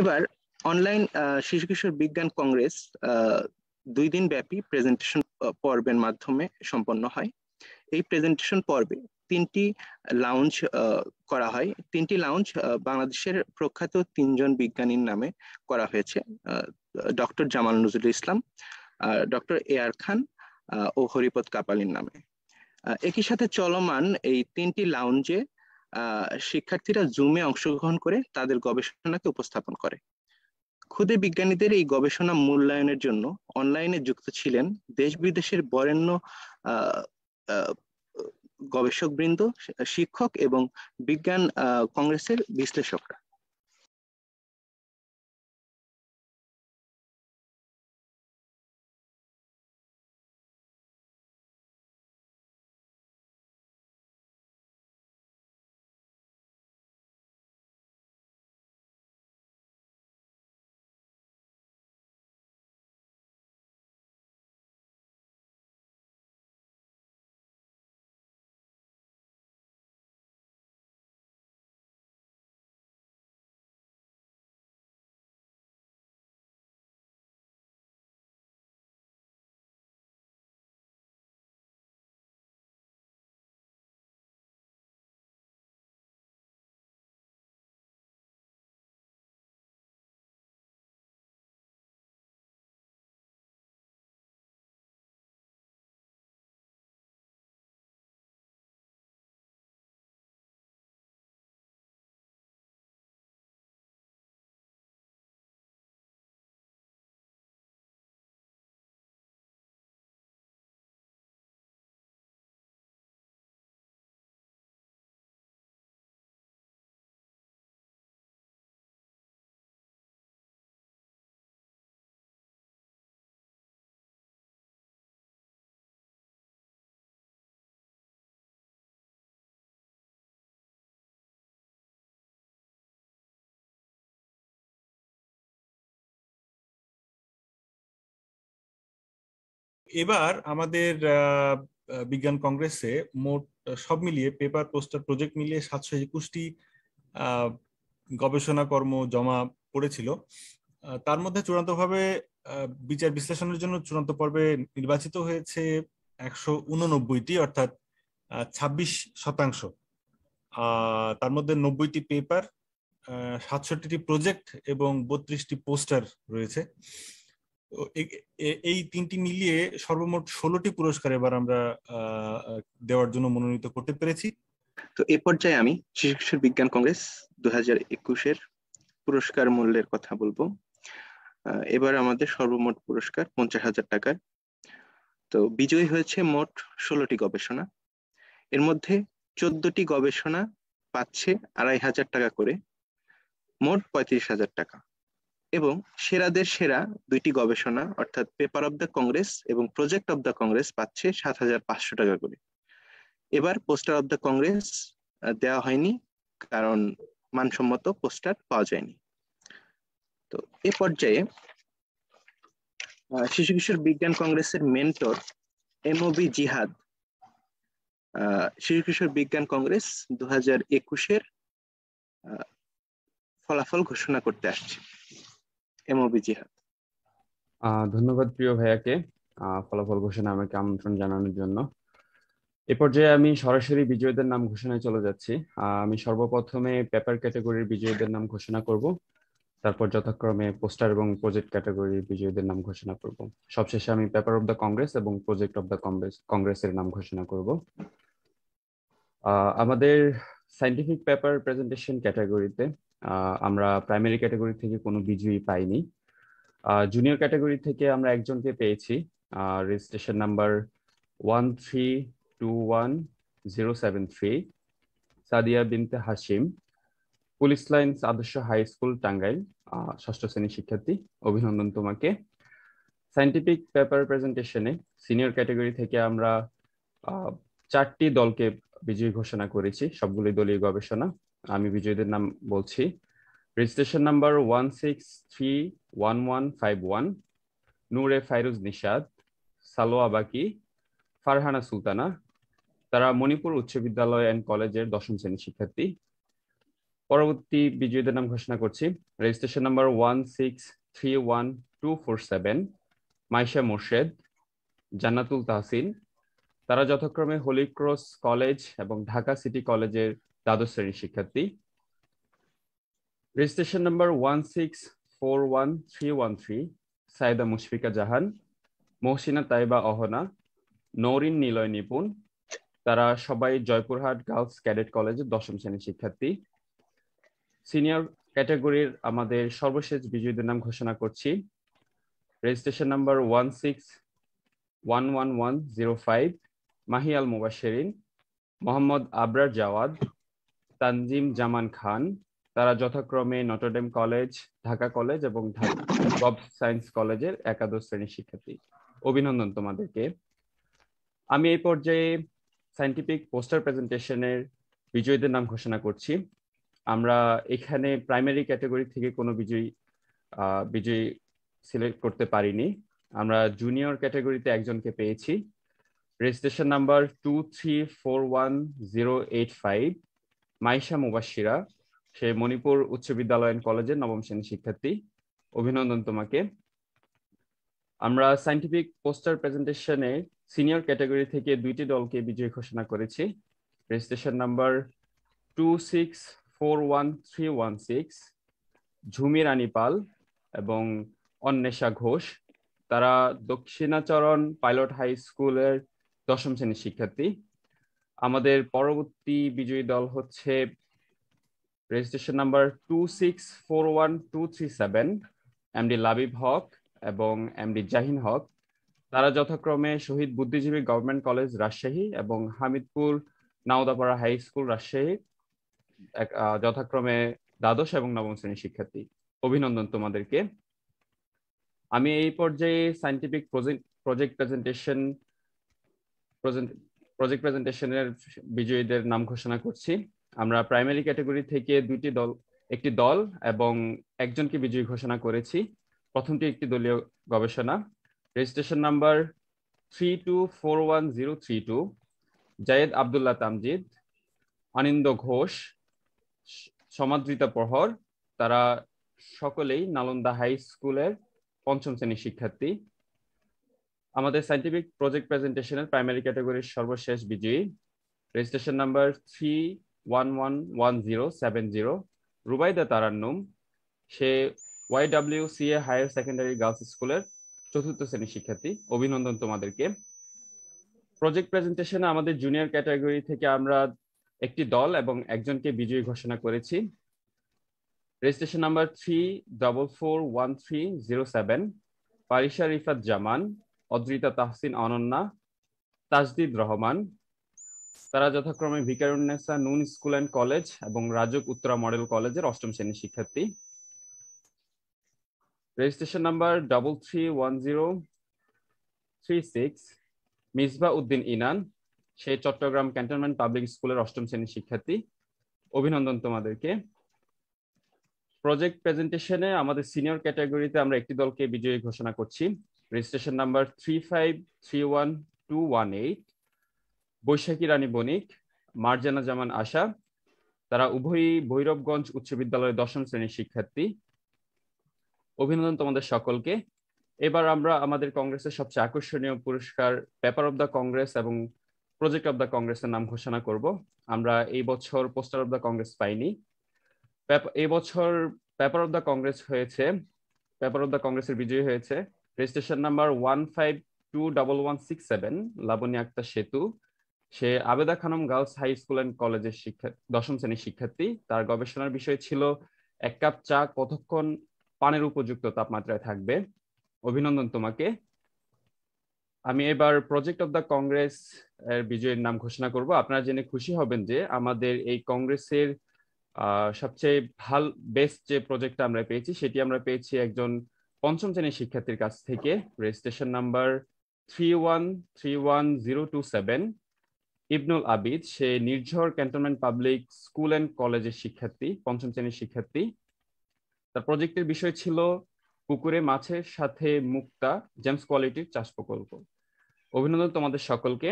এবার অনলাইন শিশু কিশোর বিজ্ঞান কংগ্রেস দুই দিন ব্যাপী প্রেজেন্টেশন পর্বের মাধ্যমে সম্পন্ন হয় এই প্রেজেন্টেশন পর্বে তিনটি লাউঞ্জ করা হয় তিনটি লাউঞ্জ বাংলাদেশের প্রখ্যাত তিনজন বিজ্ঞানীর নামে করা হয়েছে doctor Jamal Nazrul Islam doctor A R Khan ও হরিপদ কাপালির নামে একই সাথে চলমান এই তিনটি লাউঞ্জে শিক্ষার্থীরা জুমে অংশগ্রহণ করে তাদের গবেষণাকে উপস্থাপন করে খুদে বিজ্ঞানীদের এই গবেষণা মূল্যায়নের জন্য অনলাইনে যুক্ত ছিলেন দেশ বিদেশের বরেণ্য গবেষকবৃন্দ শিক্ষক এবং বিজ্ঞান কংগ্রেসের বিশ্লেষকরা এবার আমাদের বিজ্ঞান কংগ্রেসে মোট সব মিলিয়ে পেপার পোস্টার প্রজেক্ট মিলিয়ে সাতশো একুশটি গবেষণা কর্ম জমা পড়েছিল তার মধ্যে চূড়ান্তভাবে বিচার বিশ্লেষণের জন্য চূড়ান্ত পর্বে নির্বাচিত হয়েছে একশো উননব্বইটি অর্থাৎ ছাব্বিশ শতাংশ তার মধ্যে নব্বইটি পেপার সাতষট্টিটি প্রজেক্ট এবং বত্রিশটি পোস্টার রয়েছে এই তিনটি মিলিয়ে সর্বমোট ষোলোটি পুরস্কার এবার আমরা দেওয়ার জন্য মনোনীত করতে পেরেছি তো এ পর্যায়ে আমি শিশু কিশোর বিজ্ঞান কংগ্রেস দু একুশের পুরস্কার মূল্যের কথা বলবো এবার আমাদের সর্বমোট পুরস্কার পঞ্চাশ হাজার টাকার তো বিজয়ী হয়েছে মোট ষোলোটি গবেষণা এর মধ্যে চোদ্দটি গবেষণা পাচ্ছে আড়াই হাজার টাকা করে মোট পঁয়ত্রিশ হাজার টাকা এবং সেরাদের সেরা দুইটি গবেষণা অর্থাৎ পেপার অব দ্য কংগ্রেস এবং প্রজেক্ট অব দ্য কংগ্রেস পাচ্ছে সাত হাজার পাঁচশো টাকা করে এবার পোস্টার অব দ্য কংগ্রেস দেওয়া হয়নি কারণ মানসম্মত পোস্টার পাওয়া যায়নি তো এ পর্যায়ে শিশু কিশোর বিজ্ঞান কংগ্রেসের মেন্টর এমওবি জিহাদ শিশু কিশোর বিজ্ঞান কংগ্রেস দু হাজার একুশের ফলাফল ঘোষণা করতে আসছে এমবি জিহাদ ধন্যবাদ প্রিয় ভাইয়াকে ফলাফল ঘোষণা আমাকে আমন্ত্রণ জানানোর জন্য এ পর্যায়ে আমি সরাসরি বিজয়ীদের নাম ঘোষণায় চলে যাচ্ছি আমি সর্বপ্রথমে পেপার ক্যাটাগরির বিজয়ীদের নাম ঘোষণা করব তারপর যথাক্রমে পোস্টার এবং প্রজেক্ট ক্যাটাগরির বিজয়ীদের নাম ঘোষণা করব সবশেষে আমি পেপার অফ দ্য কংগ্রেস এবং প্রজেক্ট অফ দ্য কংগ্রেস কংগ্রেসের নাম ঘোষণা করব আমাদের সাইন্টিফিক পেপার প্রেজেন্টেশন ক্যাটাগরিতে আমরা প্রাইমারি ক্যাটাগরি থেকে কোনো বিজয়ী e পাইনি জুনিয়র ক্যাটাগরি থেকে আমরা একজনকে পেয়েছি registration number one three two one zero seven three Sadia Binte Hashim police lines Adarsha high school Tangail ষষ্ঠ শ্রেণীর শিক্ষার্থী অভিনন্দন তোমাকে সায়েন্টিফিক পেপার প্রেজেন্টেশনে সিনিয়র ক্যাটাগরি থেকে আমরা চারটি দলকে বিজয়ী e ঘোষণা করেছি সবগুলি দলীয় গবেষণা আমি বিজয়ীদের নাম বলছি registration number one six three one one five one Noore Fairuz Nishad Salowa বাকি ফারহানা সুলতানা তারা মণিপুর উচ্চ বিদ্যালয় অ্যান্ড কলেজের দশম শ্রেণীর শিক্ষার্থী পরবর্তী বিজয়ীদের নাম ঘোষণা করছি registration number one six three one two four seven Maisha Morshed Jannatul Tahsin তারা যথাক্রমে হোলি ক্রস কলেজ এবং ঢাকা সিটি কলেজের দ্বাদশ শ্রেণীর শিক্ষার্থী registration number one six four one three one three Saida Mushfika Jahan Mohsina Taiba Ahona Naurin Niloy Nipun তারা সবাই জয়পুরহাট গার্লস ক্যাডেট কলেজের দশম শ্রেণীর শিক্ষার্থী সিনিয়র ক্যাটাগরির আমাদের সর্বশেষ বিজয়ীদের নাম ঘোষণা করছি registration number one six one one one zero five Mahiyal Mubasherin Mohammad Abrar Jawad Tanzim Zaman Khan তারা যথাক্রমে নটরডেম কলেজ ঢাকা কলেজ এবং ঢাকা সায়েন্স কলেজের একাদশ শ্রেণীর শিক্ষার্থী অভিনন্দন তোমাদেরকে আমি এই পর্যায়ে সায়েন্টিফিক পোস্টার প্রেজেন্টেশনের বিজয়ীদের নাম ঘোষণা করছি আমরা এখানে প্রাইমারি ক্যাটাগরি থেকে কোনো বিজয়ী বিজয়ী সিলেক্ট করতে পারিনি আমরা জুনিয়র ক্যাটাগরিতে একজনকে পেয়েছি registration number two three four one zero eight five Maisha Mubashira সে মণিপুর উচ্চ বিদ্যালয় কলেজের নবম শ্রেণী শিক্ষার্থী অভিনন্দন তোমাকে আমরা সায়েন্টিফিক পোস্টার প্রেজেন্টেশনে সিনিয়র ক্যাটাগরি থেকে দুইটি দলকে বিজয়ী ঘোষণা করেছি registration number two six four one three one six Jhumi Rani Pal এবং অন্বেষা ঘোষ তারা দক্ষিণাচরণ পাইলট হাই স্কুলের দশম শ্রেণীর শিক্ষার্থী আমাদের পরবর্তী বিজয়ী দল হচ্ছে registration number two six four one two three seven MD Labib Haque এবং এমডি জাহিন হক তারা যথাক্রমে শহীদ বুদ্ধিজীবী গভর্নমেন্ট কলেজ রাজশাহী এবং হামিদপুর নাওদাপাড়া হাই স্কুল রাজশাহী যথাক্রমে দ্বাদশ এবং নবম শ্রেণীর শিক্ষার্থী অভিনন্দন তোমাদেরকে আমি এই পর্যায়ে scientific project project presentation project প্রেজেন্টেশনের বিজয়ীদের নাম ঘোষণা করছি আমরা প্রাইমারি ক্যাটাগরি থেকে দুটি দল একটি দল এবং একজনকে বিজয়ী ঘোষণা করেছি প্রথমটি একটি দলীয় গবেষণা registration number three two four one zero three two Zayed Abdullah Tamjid Anindo Ghosh Samadrita Prahar তারা সকলেই নালন্দা হাই স্কুলের পঞ্চম শ্রেণীর শিক্ষার্থী আমাদের সাইন্টিফিক প্রজেক্ট প্রেজেন্টেশনের প্রাইমারি ক্যাটাগরির সর্বশেষ বিজয়ী registration number three one one one zero seven zero Rubaida Tarannum সে Y W C A higher secondary girls স্কুলের চতুর্থ শ্রেণীর শিক্ষার্থী অভিনন্দন তোমাদেরকে প্রজেক্ট প্রেজেন্টেশনে আমাদের জুনিয়র ক্যাটাগরি থেকে আমরা একটি দল এবং একজনকে বিজয়ী ঘোষণা করেছি registration number three double four one three zero seven Parisha Rifat Zaman Adrita Tahsin Ananya Tajdid Rahman তারা যথাক্রমে ভিকারুন্নেসা নুন স্কুল অ্যান্ড কলেজ এবং রাজুক উত্তরা মডেল কলেজের অষ্টম শ্রেণীর শিক্ষার্থী registration number double three one zero three six Misba Uddin Inan সে চট্টগ্রাম ক্যান্টনমেন্ট পাবলিক স্কুলের অষ্টম শ্রেণীর শিক্ষার্থী অভিনন্দন তোমাদেরকে প্রজেক্ট প্রেজেন্টেশনে আমাদের সিনিয়র ক্যাটাগরিতে আমরা একটি দলকে বিজয়ী ঘোষণা করছি registration number three five three one two one eight Baishakhi Rani Banik Marjana Zaman Asha তারা উভয়ই ভৈরবগঞ্জ উচ্চ বিদ্যালয়ের দশম শ্রেণীর শিক্ষার্থী অভিনন্দন তোমাদের সকলকে এবার আমরা আমাদের কংগ্রেসের সবচেয়ে আকর্ষণীয় পুরস্কার পেপার অব দ্য কংগ্রেস এবং প্রজেক্ট অব দ্য কংগ্রেসের নাম ঘোষণা করব আমরা এই বছর পোস্টার অব দ্য কংগ্রেস পাইনি এই বছর পেপার অব দ্য কংগ্রেস হয়েছে পেপার অব দ্য কংগ্রেসের বিজয়ী হয়েছে registration number one five two double one six seven Laboni Akter Setu সে Abeda Khanam girls high school and কলেজের শিক্ষা দশম শ্রেণীর শিক্ষার্থী তার গবেষণার বিষয় ছিল এক কাপ চা কতক্ষণ পানের উপযুক্ত তাপমাত্রায় থাকবে অভিনন্দন তোমাকে আমি এবার প্রজেক্ট অফ দ্য কংগ্রেস এর বিজয়ের নাম ঘোষণা করব আপনারা জেনে খুশি হবেন যে আমাদের এই কংগ্রেসের সবচেয়ে ভাল বেস্ট যে প্রজেক্টটা আমরা পেয়েছি সেটি আমরা পেয়েছি একজন পঞ্চম শ্রেণীর শিক্ষার্থীর কাছ থেকে registration number three one three one zero two seven Ibnul Abid সে Nirjhor cantonment public school and কলেজের শিক্ষার্থী পঞ্চম শ্রেণীর শিক্ষার্থী তার প্রজেক্টের বিষয় ছিল পুকুরে মাছের সাথে মুক্তা জেমস কোয়ালিটির চাষ প্রকল্প অভিনন্দন তোমাদের সকলকে